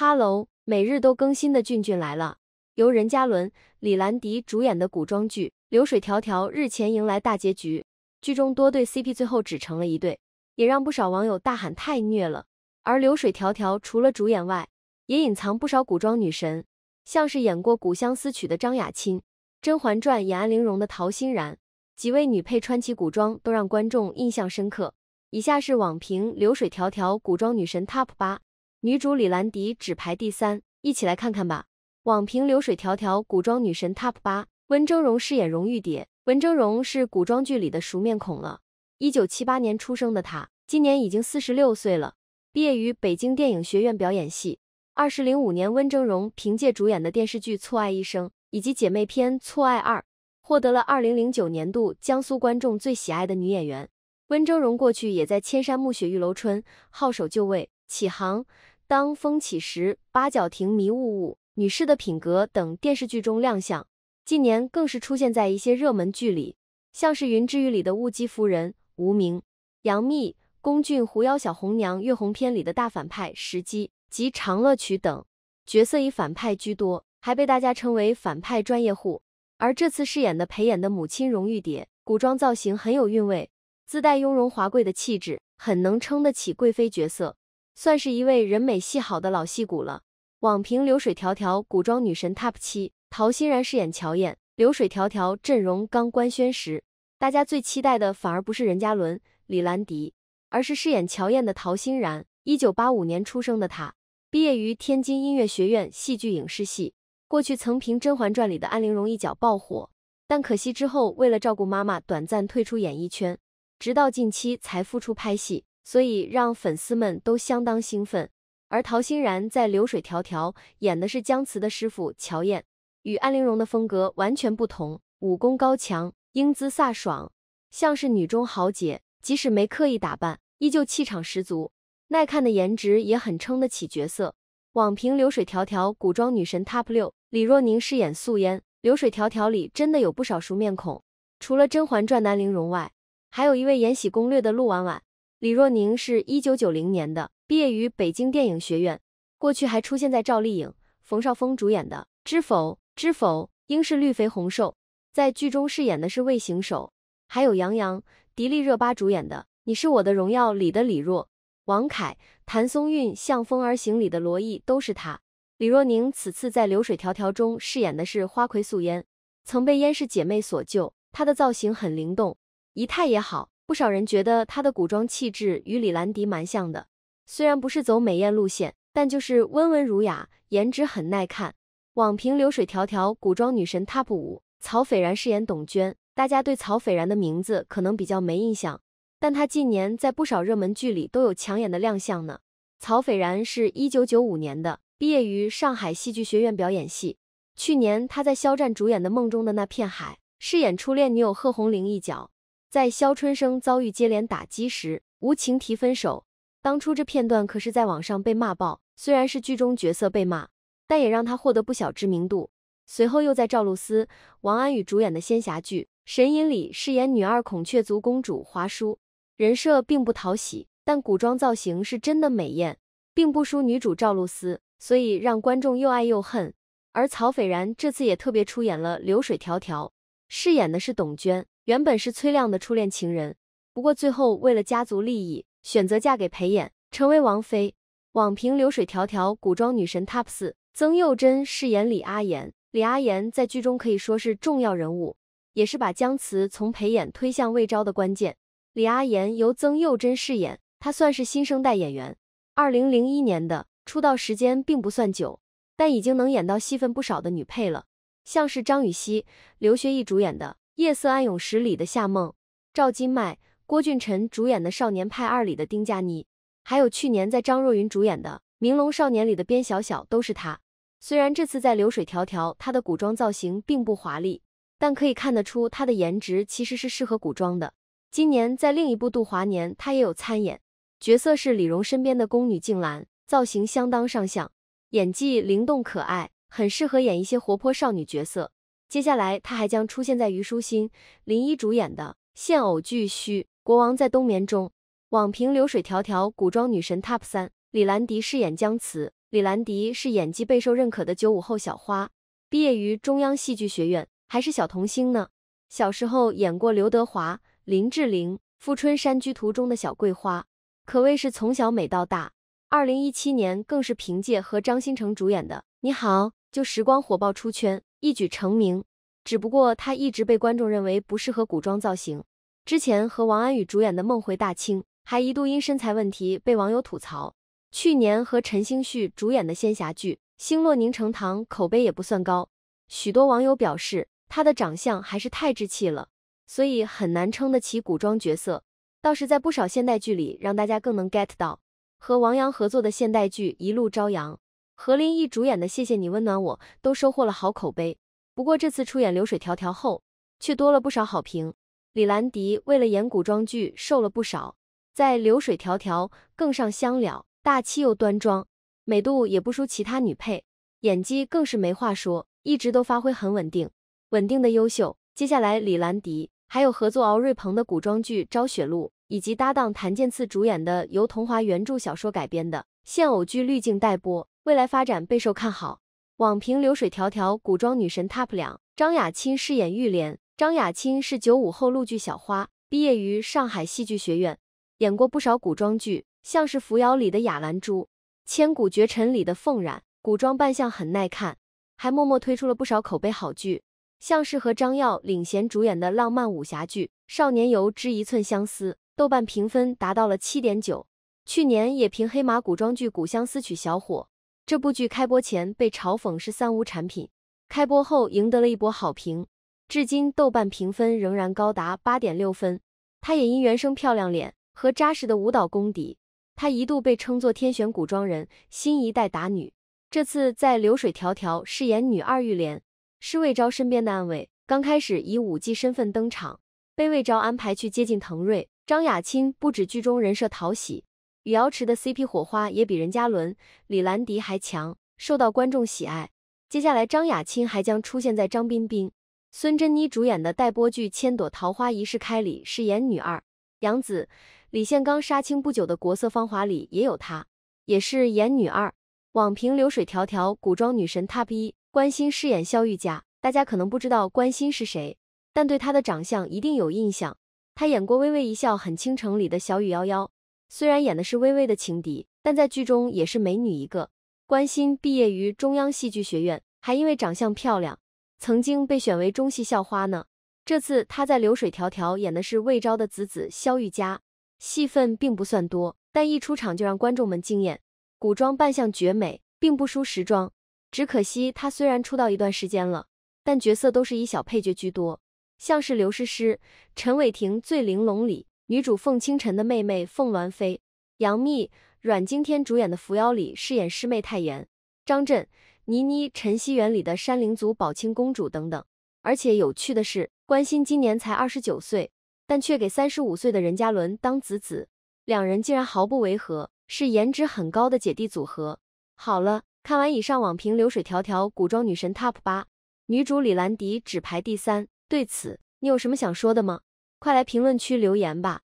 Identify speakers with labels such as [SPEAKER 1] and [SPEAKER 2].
[SPEAKER 1] 哈喽，每日都更新的俊俊来了。由任嘉伦、李兰迪主演的古装剧《流水迢迢》日前迎来大结局，剧中多对 CP 最后只成了一对，也让不少网友大喊太虐了。而《流水迢迢》除了主演外，也隐藏不少古装女神，像是演过《古相思曲》的张雅钦，《甄嬛传》演安陵容的陶欣然，几位女配穿起古装都让观众印象深刻。以下是网评《流水迢迢》古装女神 TOP 八。女主李兰迪只排第三，一起来看看吧。网评流水迢迢古装女神 TOP 八，温峥嵘饰演荣玉蝶。温峥嵘是古装剧里的熟面孔了，一九七八年出生的她，今年已经四十六岁了。毕业于北京电影学院表演系。二十零五年，温峥嵘凭借主演的电视剧《错爱一生》以及姐妹篇《错爱二》，获得了二零零九年度江苏观众最喜爱的女演员。温峥嵘过去也在《千山暮雪》《玉楼春》《号手就位》《启航》。《当风起时》《八角亭迷雾雾》《女士的品格》等电视剧中亮相，近年更是出现在一些热门剧里，像是《云之羽》里的雾姬夫人无名、杨幂、龚俊《狐妖小红娘月红篇》里的大反派石姬及长乐曲等角色，以反派居多，还被大家称为反派专业户。而这次饰演的裴琰的母亲荣玉蝶，古装造型很有韵味，自带雍容华贵的气质，很能撑得起贵妃角色。算是一位人美戏好的老戏骨了。网评《流水迢迢》古装女神 TOP 七，陶昕然饰演乔燕。《流水迢迢》阵容刚官宣时，大家最期待的反而不是任嘉伦、李兰迪，而是饰演乔燕的陶昕然。一九八五年出生的她，毕业于天津音乐学院戏剧影视系。过去曾凭《甄嬛传》里的安陵容一角爆火，但可惜之后为了照顾妈妈，短暂退出演艺圈，直到近期才复出拍戏。所以让粉丝们都相当兴奋。而陶昕然在《流水迢迢》演的是姜辞的师傅乔燕，与安陵容的风格完全不同，武功高强，英姿飒爽，像是女中豪杰。即使没刻意打扮，依旧气场十足，耐看的颜值也很撑得起角色。网评《流水迢迢》古装女神 top 六，李若宁饰演素烟，《流水迢迢》里真的有不少熟面孔，除了《甄嬛传》安陵容外，还有一位《延禧攻略》的陆婉婉。李若宁是一九九零年的，毕业于北京电影学院。过去还出现在赵丽颖、冯绍峰主演的《知否知否应是绿肥红瘦》在剧中饰演的是魏行手，还有杨洋、迪丽热巴主演的《你是我的荣耀》里的李若，王凯、谭松韵《向风而行》里的罗毅都是她。李若宁此次在《流水迢迢》中饰演的是花魁素烟，曾被燕氏姐妹所救，她的造型很灵动，仪态也好。不少人觉得她的古装气质与李兰迪蛮像的，虽然不是走美艳路线，但就是温文儒雅，颜值很耐看。网评流水迢迢古装女神 TOP 五，曹斐然饰演董娟。大家对曹斐然的名字可能比较没印象，但她近年在不少热门剧里都有抢眼的亮相呢。曹斐然是1995年的，毕业于上海戏剧学院表演系。去年她在肖战主演的《梦中的那片海》饰演初恋女友贺红玲一角。在肖春生遭遇接连打击时，无情提分手。当初这片段可是在网上被骂爆，虽然是剧中角色被骂，但也让他获得不小知名度。随后又在赵露思、王安宇主演的仙侠剧《神隐》里饰演女二孔雀族公主华殊，人设并不讨喜，但古装造型是真的美艳，并不输女主赵露思，所以让观众又爱又恨。而曹斐然这次也特别出演了《流水迢迢》，饰演的是董娟。原本是崔亮的初恋情人，不过最后为了家族利益，选择嫁给裴衍，成为王妃。网评流水迢迢古装女神 TOP 四，曾佑珍饰演李阿言。李阿言在剧中可以说是重要人物，也是把姜辞从裴衍推向魏昭的关键。李阿言由曾佑珍饰演，她算是新生代演员，二零零一年的出道时间并不算久，但已经能演到戏份不少的女配了，像是张雨绮、刘学义主演的。《夜色暗涌十里》的夏梦、赵今麦、郭俊辰主演的《少年派二》里的丁佳妮，还有去年在张若昀主演的《明龙少年》里的边小小，都是她。虽然这次在《流水迢迢》，她的古装造型并不华丽，但可以看得出她的颜值其实是适合古装的。今年在另一部《度华年》，她也有参演，角色是李荣身边的宫女静兰，造型相当上相，演技灵动可爱，很适合演一些活泼少女角色。接下来，他还将出现在虞书欣、林一主演的现偶剧《虚国王在冬眠》中。网评流水迢迢古装女神 TOP 三，李兰迪饰演江慈。李兰迪是演技备受认可的九五后小花，毕业于中央戏剧学院，还是小童星呢。小时候演过刘德华、林志玲《富春山居图》中的小桂花，可谓是从小美到大。二零一七年更是凭借和张新成主演的《你好，旧时光》火爆出圈。一举成名，只不过他一直被观众认为不适合古装造型。之前和王安宇主演的《梦回大清》还一度因身材问题被网友吐槽。去年和陈星旭主演的仙侠剧《星落凝成糖》口碑也不算高，许多网友表示他的长相还是太稚气了，所以很难撑得起古装角色。倒是在不少现代剧里，让大家更能 get 到。和王阳合作的现代剧《一路朝阳》。何林毅主演的《谢谢你温暖我》都收获了好口碑，不过这次出演《流水迢迢》后却多了不少好评。李兰迪为了演古装剧瘦了不少，在《流水迢迢》更上香了，大气又端庄，美度也不输其他女配，演技更是没话说，一直都发挥很稳定，稳定的优秀。接下来，李兰迪还有合作敖瑞鹏的古装剧《昭雪录》，以及搭档谭健次主演的由桐华原著小说改编的现偶剧《滤镜》待播。未来发展备受看好。网评流水迢迢古装女神 TOP 两，张雅钦饰演玉莲。张雅钦是九五后陆剧小花，毕业于上海戏剧学院，演过不少古装剧，像是《扶摇》里的雅兰珠，《千古绝尘》里的凤染，古装扮相很耐看。还默默推出了不少口碑好剧，像是和张耀领衔主演的浪漫武侠剧《少年游之一寸相思》，豆瓣评分达到了七点九。去年也凭黑马古装剧《古相思曲》小火。这部剧开播前被嘲讽是三无产品，开播后赢得了一波好评，至今豆瓣评分仍然高达八点六分。她也因原生漂亮脸和扎实的舞蹈功底，她一度被称作天选古装人、新一代打女。这次在《流水迢迢》饰演女二玉莲，是魏昭身边的暗卫。刚开始以舞姬身份登场，被魏昭安排去接近滕瑞。张雅钦不止剧中人设讨喜。李姚池的 CP 火花也比任嘉伦、李兰迪还强，受到观众喜爱。接下来，张雅钦还将出现在张彬彬、孙珍妮主演的待播剧《千朵桃花一世开》里，饰演女二杨紫。李现刚杀青不久的《国色芳华》里也有她，也是演女二。网评流水迢迢古装女神 TOP 一关心饰演肖玉佳。大家可能不知道关心是谁，但对她的长相一定有印象。她演过《微微一笑很倾城》里的小雨妖妖。虽然演的是微微的情敌，但在剧中也是美女一个。关心毕业于中央戏剧学院，还因为长相漂亮，曾经被选为中戏校花呢。这次她在《流水迢迢》演的是魏昭的子子萧玉佳，戏份并不算多，但一出场就让观众们惊艳，古装扮相绝美，并不输时装。只可惜她虽然出道一段时间了，但角色都是以小配角居多，像是刘诗诗、陈伟霆《醉玲珑》里。女主凤清晨的妹妹凤鸾飞，杨幂、阮经天主演的《扶摇》里饰演师妹太妍；张震、倪妮、陈熙媛里的山灵族宝清公主等等。而且有趣的是，关心今年才二十九岁，但却给三十五岁的任嘉伦当子子，两人竟然毫不违和，是颜值很高的姐弟组合。好了，看完以上网评，流水迢迢古装女神 TOP 八，女主李兰迪只排第三。对此，你有什么想说的吗？快来评论区留言吧！